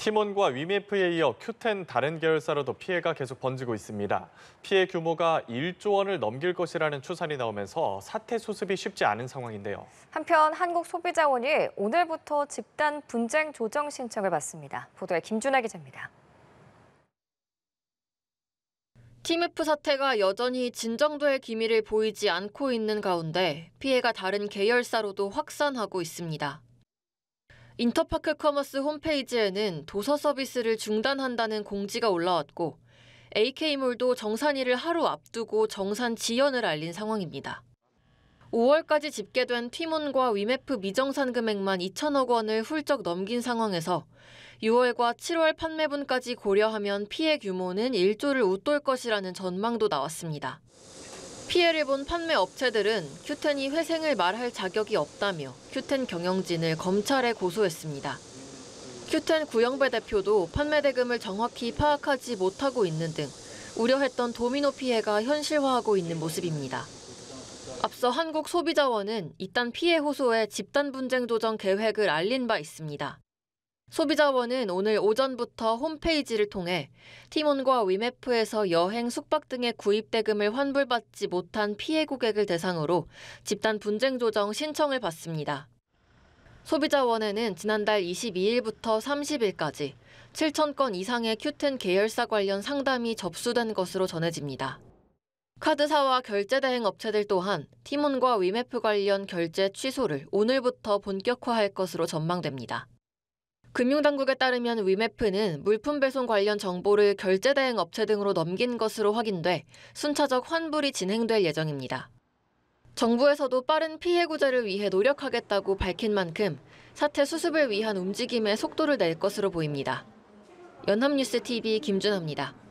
팀원과 위메프에 이어 큐텐 다른 계열사로도 피해가 계속 번지고 있습니다. 피해 규모가 1조 원을 넘길 것이라는 추산이 나오면서 사태 수습이 쉽지 않은 상황인데요. 한편 한국소비자원이 오늘부터 집단 분쟁 조정 신청을 받습니다. 보도에 김준하 기자입니다. 티 m 프 사태가 여전히 진정될 기미를 보이지 않고 있는 가운데 피해가 다른 계열사로도 확산하고 있습니다. 인터파크 커머스 홈페이지에는 도서 서비스를 중단한다는 공지가 올라왔고 AK몰도 정산일을 하루 앞두고 정산 지연을 알린 상황입니다. 5월까지 집계된 티몬과 위메프 미정산 금액만 2천억 원을 훌쩍 넘긴 상황에서 6월과 7월 판매분까지 고려하면 피해 규모는 1조를 웃돌 것이라는 전망도 나왔습니다. 피해를 본 판매 업체들은 큐텐이 회생을 말할 자격이 없다며 큐텐 경영진을 검찰에 고소했습니다. 큐텐 구영배 대표도 판매 대금을 정확히 파악하지 못하고 있는 등 우려했던 도미노 피해가 현실화하고 있는 모습입니다. 앞서 한국소비자원은 이딴 피해 호소에 집단 분쟁 조정 계획을 알린 바 있습니다. 소비자원은 오늘 오전부터 홈페이지를 통해 티몬과 위메프에서 여행, 숙박 등의 구입 대금을 환불받지 못한 피해 고객을 대상으로 집단 분쟁 조정 신청을 받습니다. 소비자원에는 지난달 22일부터 30일까지 7천 건 이상의 큐텐 계열사 관련 상담이 접수된 것으로 전해집니다. 카드사와 결제 대행 업체들 또한 티몬과 위메프 관련 결제 취소를 오늘부터 본격화할 것으로 전망됩니다. 금융당국에 따르면 위메프는 물품 배송 관련 정보를 결제 대행 업체 등으로 넘긴 것으로 확인돼 순차적 환불이 진행될 예정입니다. 정부에서도 빠른 피해 구제를 위해 노력하겠다고 밝힌 만큼 사태 수습을 위한 움직임에 속도를 낼 것으로 보입니다. 연합뉴스 TV 김준아입니다.